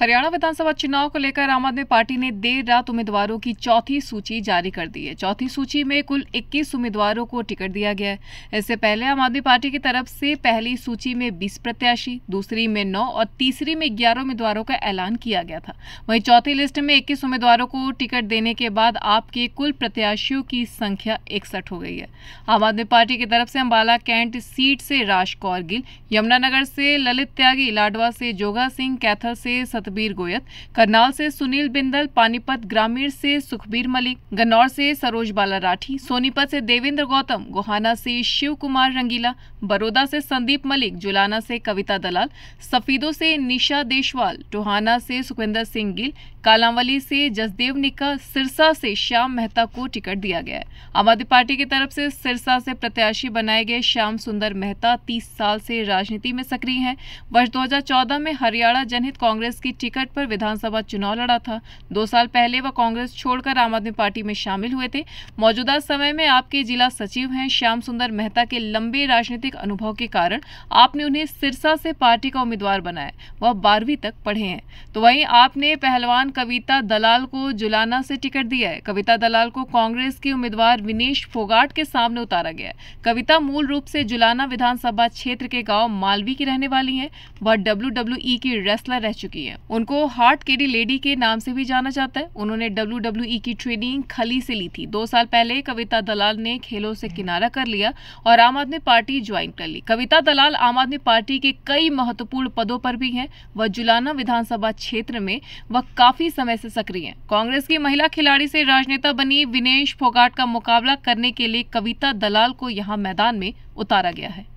हरियाणा विधानसभा चुनाव को लेकर आम आदमी पार्टी ने देर रात उम्मीदवारों की चौथी सूची जारी कर दी है चौथी सूची में कुल 21 उम्मीदवारों को टिकट दिया गया है इससे पहले आम आदमी पार्टी की तरफ से पहली सूची में 20 प्रत्याशी दूसरी में 9 और तीसरी में 11 उम्मीदवारों का ऐलान किया गया था वहीं चौथी लिस्ट में इक्कीस उम्मीदवारों को टिकट देने के बाद आपके कुल प्रत्याशियों की संख्या इकसठ हो गई है आम आदमी पार्टी की तरफ से अम्बाला कैंट सीट से राज कौर गिल यमुनानगर से ललित त्यागी लाडवा से जोगा सिंह कैथल से सतबीर गोयत करनाल से सुनील बिंदल पानीपत ग्रामीण से सुखबीर मलिक गन्नौर से सरोज बाला राठी सोनीपत से देवेंद्र गौतम गोहाना से शिव कुमार रंगीला बड़ौदा से संदीप मलिक जुलाना से कविता दलाल सफीदों से निशा देशवाल टोहाना से सुखविंदर सिंह गिल कालावली से जसदेव निका सिरसा से श्याम मेहता को टिकट दिया गया है आम आदमी पार्टी की तरफ से सिरसा से प्रत्याशी बनाए गए श्याम सुंदर मेहता तीस साल से राजनीति में सक्रिय हैं वर्ष 2014 में हरियाणा जनहित कांग्रेस की टिकट पर विधानसभा चुनाव लड़ा था दो साल पहले वह कांग्रेस छोड़कर आम आदमी पार्टी में शामिल हुए थे मौजूदा समय में आपके जिला सचिव हैं श्याम सुंदर मेहता के लंबे राजनीतिक अनुभव के कारण आपने उन्हें सिरसा से पार्टी का उम्मीदवार बनाया वह बारहवीं तक पढ़े हैं तो वहीं आपने पहलवान कविता दलाल को जुलाना से टिकट दिया है कविता दलाल को कांग्रेस के उम्मीदवार विनेश फोगाट के सामने उतारा गया है कविता मूल रूप से जुलाना विधानसभा क्षेत्र के गांव मालवी की रहने वाली हैं वह डब्ल्यू की रेसलर रह चुकी हैं उनको हार्ट केडी लेडी के नाम से भी जाना जाता है उन्होंने डब्ल्यू डब्ल्यू ई की ट्रेनिंग खली से ली थी दो साल पहले कविता दलाल ने खेलों से किनारा कर लिया और आम आदमी पार्टी ज्वाइन कर ली कविता दलाल आम आदमी पार्टी के कई महत्वपूर्ण पदों पर भी हैं वह जुलाना विधानसभा क्षेत्र में वह काफी समय से सक्रिय है कांग्रेस की महिला खिलाड़ी से राजनेता बनी विनेश फोगाट का मुकाबला करने के लिए कविता दलाल को यहाँ मैदान में उतारा गया है